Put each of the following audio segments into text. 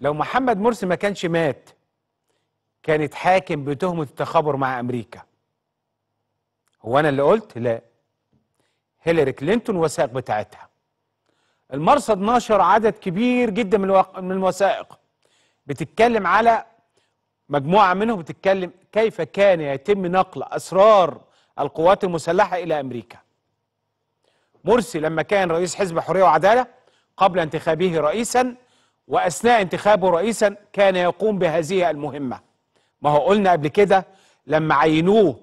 لو محمد مرسي ما كانش مات كان اتحاكم بتهمة التخابر مع أمريكا هو أنا اللي قلت لا هيلاري كلينتون وثائق بتاعتها المرصد نشر عدد كبير جدا من, الوق... من الوثائق بتتكلم على مجموعة منهم بتتكلم كيف كان يتم نقل أسرار القوات المسلحة إلى أمريكا مرسي لما كان رئيس حزب حرية وعدالة قبل انتخابه رئيسا وأثناء انتخابه رئيسا كان يقوم بهذه المهمة ما هو قلنا قبل كده لما عينوه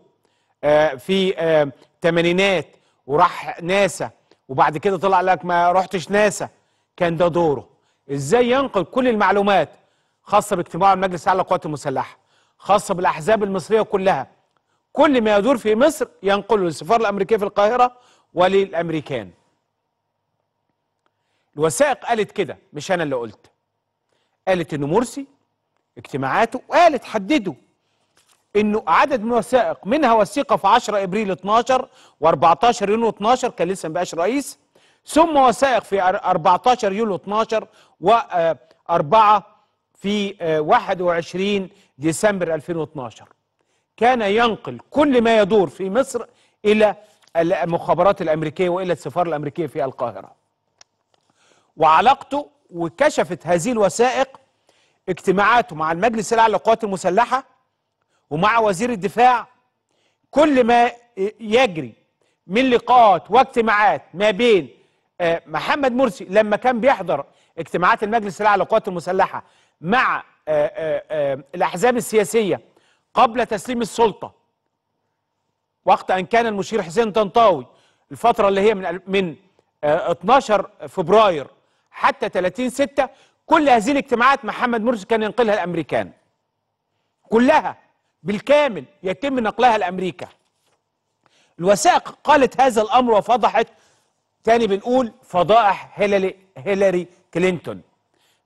آه، في آه، تمانينات وراح ناسا وبعد كده طلع لك ما رحتش ناسا كان ده دوره ازاي ينقل كل المعلومات خاصة باجتماع المجلس على القوات المسلحة خاصة بالأحزاب المصرية كلها كل ما يدور في مصر ينقله للسفارة الأمريكية في القاهرة وللأمريكان الوثائق قالت كده مش أنا اللي قلت قالت انه مرسي اجتماعاته وقالت حددوا انه عدد من الوثائق منها وثيقه في 10 ابريل 12 و14 يونيو 12 كان لسه مبقاش رئيس ثم وثائق في 14 يوليو 12 و4 آه، في 21 آه، ديسمبر 2012 كان ينقل كل ما يدور في مصر الى المخابرات الامريكيه والى السفاره الامريكيه في القاهره وعلاقته وكشفت هذه الوثائق اجتماعاته مع المجلس الاعلى للقوات المسلحه ومع وزير الدفاع كل ما يجري من لقاءات واجتماعات ما بين آه، محمد مرسي لما كان بيحضر اجتماعات المجلس الاعلى للقوات المسلحه مع آه، آه، الاحزاب السياسيه قبل تسليم السلطه وقت ان كان المشير حسين طنطاوي الفتره اللي هي من من 12 فبراير حتى 30 6 كل هذه الاجتماعات محمد مرسي كان ينقلها الامريكان كلها بالكامل يتم نقلها لامريكا الوثائق قالت هذا الامر وفضحت تاني بنقول فضائح هيلاري هيلاري كلينتون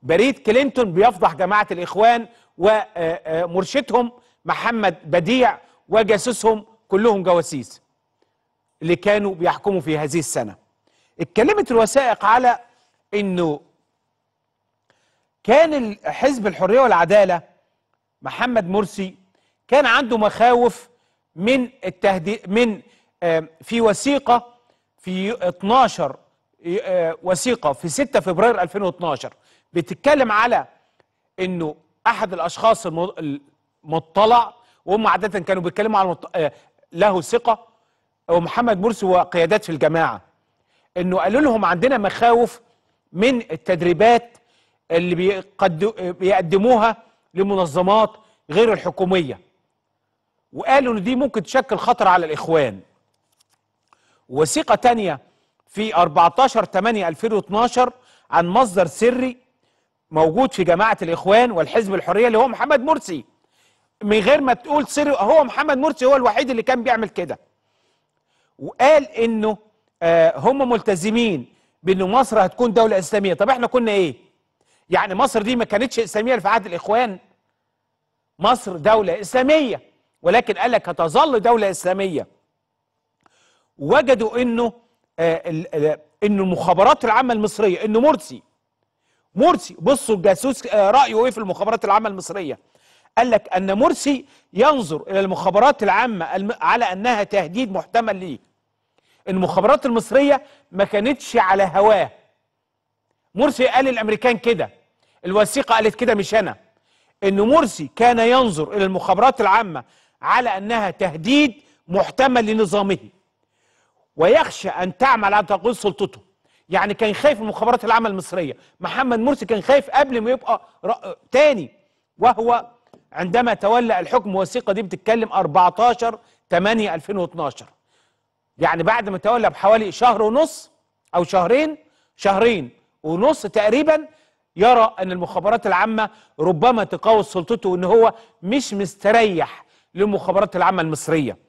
بريد كلينتون بيفضح جماعه الاخوان ومرشدهم آه، آه، محمد بديع وجاسوسهم كلهم جواسيس اللي كانوا بيحكموا في هذه السنه اتكلمت الوثائق على انه كان حزب الحريه والعداله محمد مرسي كان عنده مخاوف من التهديد من آه، في وثيقه في 12 آه، وثيقه في 6 فبراير 2012 بتتكلم على انه احد الاشخاص المطلع وهم عاده كانوا بيتكلموا عن آه، له ثقه ومحمد مرسي وقيادات في الجماعه انه قالوا لهم عندنا مخاوف من التدريبات اللي بيقدموها لمنظمات غير الحكومية وقالوا ان دي ممكن تشكل خطر على الإخوان وثيقة تانية في 14 8 2012 عن مصدر سري موجود في جماعة الإخوان والحزب الحرية اللي هو محمد مرسي من غير ما تقول سري هو محمد مرسي هو الوحيد اللي كان بيعمل كده وقال انه آه، هم ملتزمين بأن مصر هتكون دولة إسلامية طب إحنا كنا إيه؟ يعني مصر دي ما كانتش إسلامية في عهد الإخوان مصر دولة إسلامية ولكن قال لك هتظل دولة إسلامية وجدوا أنه آه، أنه المخابرات العامة المصرية أنه مرسي مرسي بصوا الجاسوس آه، رأيه إيه في المخابرات العامة المصرية قال لك أن مرسي ينظر إلى المخابرات العامة على أنها تهديد محتمل ليه المخابرات المصريه ما كانتش على هواه مرسي قال الامريكان كده الوثيقه قالت كده مش انا ان مرسي كان ينظر الى المخابرات العامه على انها تهديد محتمل لنظامه ويخشى ان تعمل على تقويض سلطته يعني كان خايف المخابرات العامه المصريه محمد مرسي كان خايف قبل ما يبقى رأ... تاني وهو عندما تولى الحكم الوثيقه دي بتتكلم 14 8 2012 يعني بعد ما تولى بحوالي شهر ونص أو شهرين شهرين ونص تقريبا يرى أن المخابرات العامة ربما تقوي سلطته وأن هو مش مستريح للمخابرات العامة المصرية